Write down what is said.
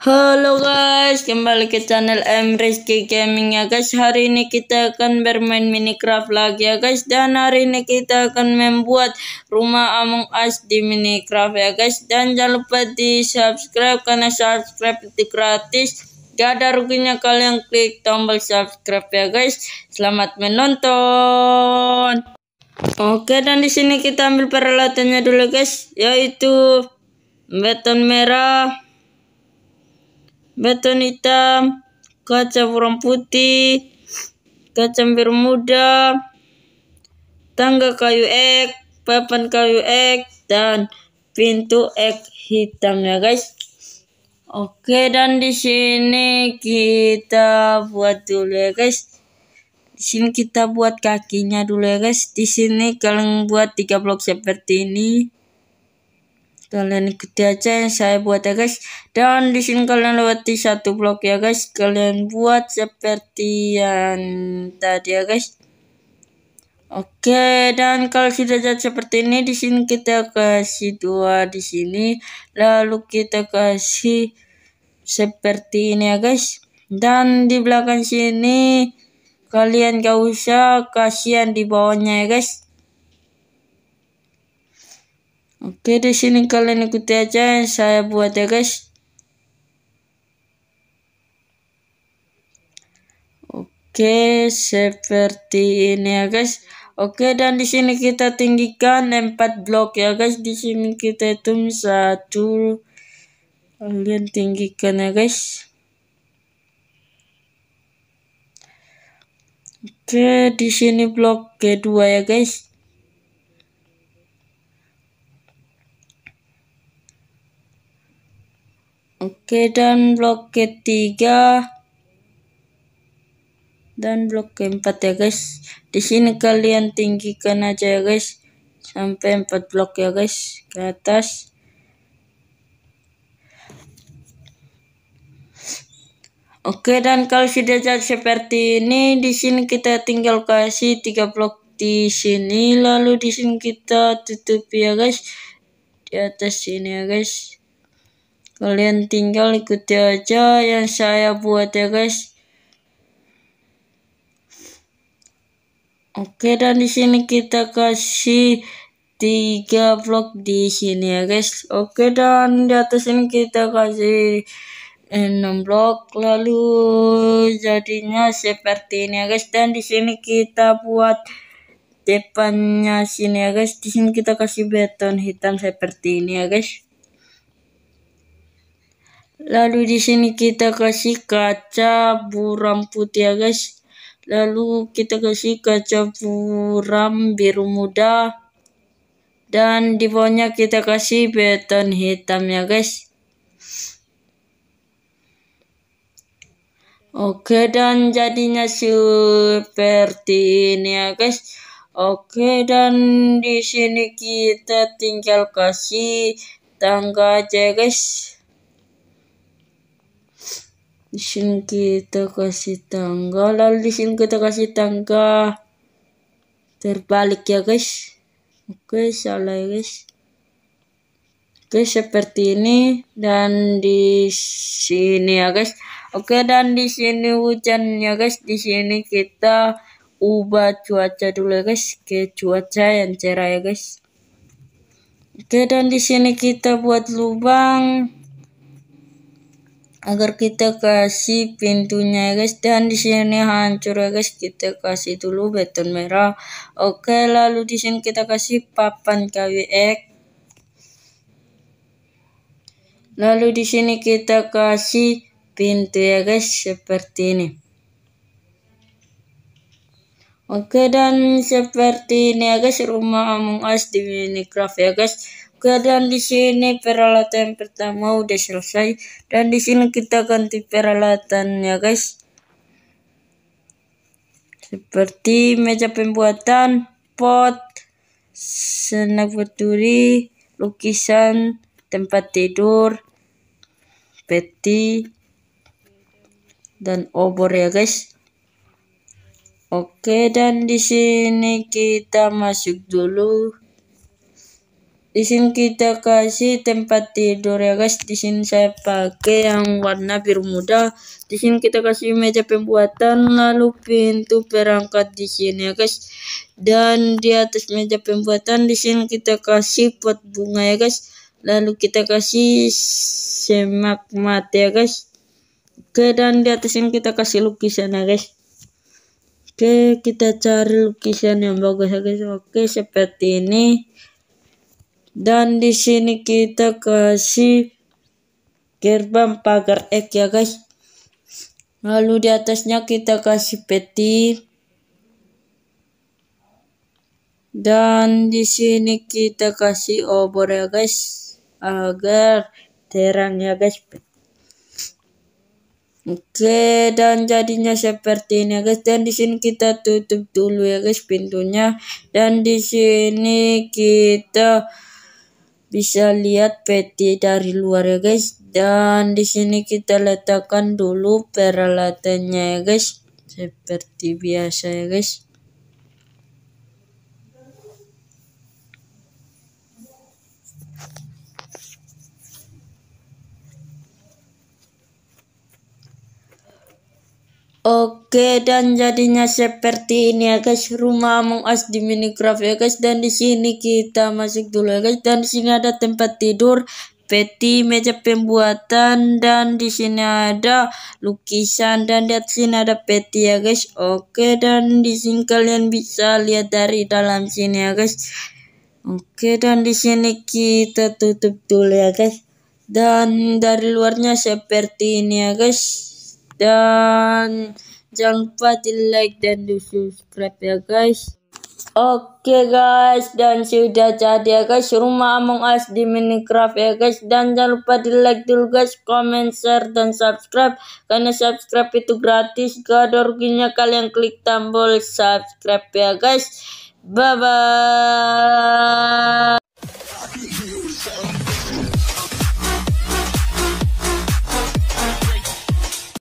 Halo guys, kembali ke channel M Rizky Gaming ya guys Hari ini kita akan bermain Minecraft lagi ya guys Dan hari ini kita akan membuat rumah Among Us di Minecraft ya guys Dan jangan lupa di subscribe karena subscribe itu gratis Gak ada ruginya kalian klik tombol subscribe ya guys Selamat menonton Oke dan di sini kita ambil peralatannya dulu guys Yaitu beton merah beton hitam, kaca burung putih, kaca bermuda, tangga kayu ek, papan kayu ek, dan pintu ek hitam ya guys. Oke dan di sini kita buat dulu ya guys. Di sini kita buat kakinya dulu ya guys. Di sini kalian buat tiga blok seperti ini kalian ikuti aja yang saya buat ya guys dan di sini kalian lewati satu blok ya guys kalian buat seperti yang tadi ya guys Oke, dan kalau sudah jadi seperti ini, di sini kita kasih dua di sini, lalu kita kasih seperti ini ya guys. Dan di belakang sini kalian gak usah kasihan di bawahnya ya guys. Oke, di sini kalian ikuti aja yang saya buat ya, guys. Oke, seperti ini ya, guys. Oke, dan di sini kita tinggikan 4 blok ya, guys. Di sini kita hitung satu kalian tinggikan ya, guys. Oke, di sini blok kedua ya, guys. Oke, dan blok ketiga dan blok keempat ya guys. Di sini kalian tinggikan aja ya guys sampai empat blok ya guys ke atas. Oke, dan kalau sudah jadi seperti ini, di sini kita tinggal kasih tiga blok di sini lalu di sini kita tutup ya guys. Di atas sini ya guys. Kalian tinggal ikuti aja yang saya buat ya guys. Oke dan di sini kita kasih tiga blok di sini ya guys. Oke dan di atas ini kita kasih 6 blok lalu jadinya seperti ini ya guys dan di sini kita buat depannya sini ya guys. Di sini kita kasih beton hitam seperti ini ya guys. Lalu di sini kita kasih kaca buram putih ya guys. Lalu kita kasih kaca buram biru muda. Dan di bawahnya kita kasih beton hitam ya guys. Oke dan jadinya seperti ini ya guys. Oke dan di sini kita tinggal kasih tangga aja guys sini kita kasih tangga lalu di sini kita kasih tangga terbalik ya guys oke salah ya guys oke seperti ini dan di sini ya guys oke dan di sini hujan ya guys di sini kita ubah cuaca dulu ya guys ke cuaca yang cerah ya guys oke dan di sini kita buat lubang agar kita kasih pintunya ya guys dan di sini hancur ya guys kita kasih dulu beton merah oke lalu di sini kita kasih papan kayu lalu di sini kita kasih pintu ya guys seperti ini Oke dan seperti ini ya guys rumah Among Us di Minecraft ya guys keadaan di sini peralatan pertama udah selesai dan di sini kita ganti peralatannya guys seperti meja pembuatan pot senak berduri lukisan tempat tidur peti dan obor ya guys oke dan di sini kita masuk dulu di sini kita kasih tempat tidur ya guys. Di sini saya pakai yang warna biru muda. Di sini kita kasih meja pembuatan lalu pintu perangkat di sini ya guys. Dan di atas meja pembuatan di sini kita kasih pot bunga ya guys. Lalu kita kasih semak mati ya guys. Oke dan di atas ini kita kasih lukisan ya guys. Oke kita cari lukisan yang bagus ya guys. Oke seperti ini. Dan di sini kita kasih gerbang pagar ek ya guys. Lalu di atasnya kita kasih peti. Dan di sini kita kasih obor ya guys agar terang ya guys. Oke, dan jadinya seperti ini ya guys. Dan di sini kita tutup dulu ya guys pintunya. Dan di sini kita bisa lihat peti dari luar ya guys dan di sini kita letakkan dulu peralatannya ya guys seperti biasa ya guys Oke dan jadinya seperti ini ya guys rumah Among Us di Minecraft ya guys dan di sini kita masuk dulu ya guys dan di sini ada tempat tidur peti meja pembuatan dan di sini ada lukisan dan di sini ada peti ya guys oke dan di sini kalian bisa lihat dari dalam sini ya guys oke dan di sini kita tutup dulu ya guys dan dari luarnya seperti ini ya guys dan jangan lupa di like dan di subscribe ya guys oke okay guys dan sudah jadi ya guys rumah Among Us di Minecraft ya guys dan jangan lupa di like dulu guys comment share dan subscribe karena subscribe itu gratis gak ada ruginya kalian klik tombol subscribe ya guys bye bye